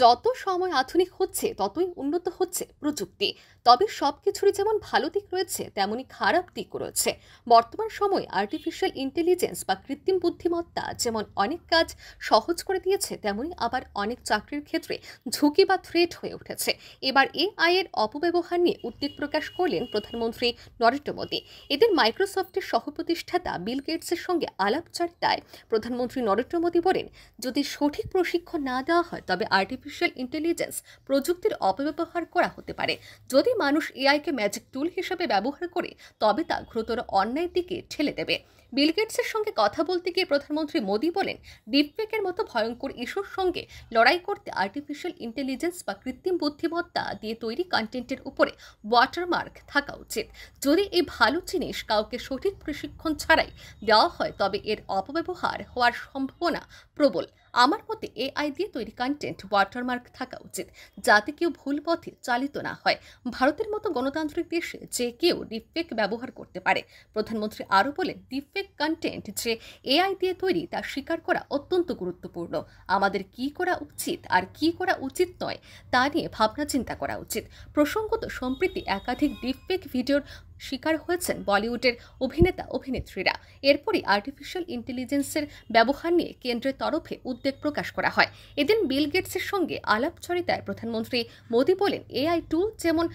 যত সময় আধুনিক হচ্ছে ততই উন্নত হচ্ছে প্রযুক্তি তবে সব কিছুরই যেমন ভালো দিক রয়েছে তেমনই খারাপ দিকও রয়েছে বর্তমান সময়ে আর্টিফিশিয়াল ইন্টেলিজেন্স বা কৃত্রিম বুদ্ধিমত্তা যেমন অনেক কাজ সহজ করে দিয়েছে তেমনই আবার অনেক চাকরির ক্ষেত্রে ঝুঁকি বা থ্রেট হয়ে উঠেছে এবার এ এর অপব্যবহার নিয়ে উদ্বেগ প্রকাশ করলেন প্রধানমন্ত্রী নরেন্দ্র মোদী এদের মাইক্রোসফটের সহপ্রতিষ্ঠাতা বিল গেটসের সঙ্গে আলাপচারিতায় প্রধানমন্ত্রী নরেন্দ্র মোদী বলেন যদি সঠিক প্রশিক্ষণ না দেওয়া হয় তবে আর্ট আর্টিফিশিয়াল ইন্টেলিজেন্স প্রযুক্তির অপব্যবহার করা হতে পারে যদি মানুষ এআইকে ম্যাজিক টুল হিসেবে ব্যবহার করে তবে তা ঘুরতর অন্যায় দিকে ঠেলে দেবে বিল গেটসের সঙ্গে কথা বলতে গিয়ে প্রধানমন্ত্রী মোদী বলেন ডিপফেকের মতো ভয়ঙ্কর ইস্যুর সঙ্গে লড়াই করতে আর্টিফিশিয়াল ইন্টেলিজেন্স বা কৃত্রিম বুদ্ধিমত্তা দিয়ে তৈরি কন্টেন্টের উপরে ওয়াটারমার্ক থাকা উচিত যদি এই ভালো জিনিস কাউকে সঠিক প্রশিক্ষণ ছাড়াই দেওয়া হয় তবে এর অপব্যবহার হওয়ার সম্ভাবনা প্রবল আমার মতে এআই দিয়ে তৈরি কন্টেন্ট ওয়াটারমার্ক থাকা উচিত যাতে কেউ ভুল পথে চালিত না হয় ভারতের মতো গণতান্ত্রিক দেশে যে কেউ ডিপফেক ব্যবহার করতে পারে প্রধানমন্ত্রী আরও বলেন ডিপফেক কন্টেন্ট যে এআই দিয়ে তৈরি তা স্বীকার করা অত্যন্ত গুরুত্বপূর্ণ আমাদের কি করা উচিত আর কি করা উচিত নয় তা নিয়ে ভাবনা চিন্তা করা উচিত প্রসঙ্গত সম্প্রীতি একাধিক ডিপফেক ভিডিওর শিকার হয়েছেন বলিউডের অভিনেতা অভিনেত্রীরা এরপরই আর্টিফিশিয়াল ইন্টেলিজেন্সের ব্যবহার নিয়ে কেন্দ্রের তরফে উদ্বেগ প্রকাশ করা হয় এদিন বিল গেটসের সঙ্গে আলাপচরিতায় প্রধানমন্ত্রী মোদী বলেন এআই টু যেমন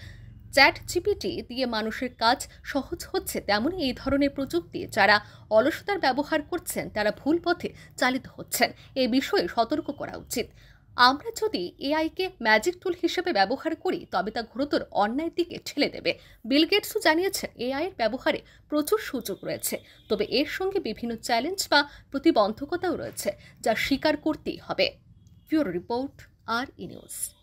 চ্যাট জিপিটি দিয়ে মানুষের কাজ সহজ হচ্ছে তেমন এই ধরনের প্রযুক্তি যারা অলসতার ব্যবহার করছেন তারা ভুল পথে চালিত হচ্ছেন এ বিষয়ে সতর্ক করা উচিত আমরা যদি এআইকে ম্যাজিক টুল হিসেবে ব্যবহার করি তবে তা গুরুতর অন্যায় দিকে ঠেলে দেবে বিল গেটসও জানিয়েছেন এআইয়ের ব্যবহারে প্রচুর সুযোগ রয়েছে তবে এর সঙ্গে বিভিন্ন চ্যালেঞ্জ বা প্রতিবন্ধকতাও রয়েছে যা স্বীকার করতেই হবে ব্যুরো রিপোর্ট আর ই নিউজ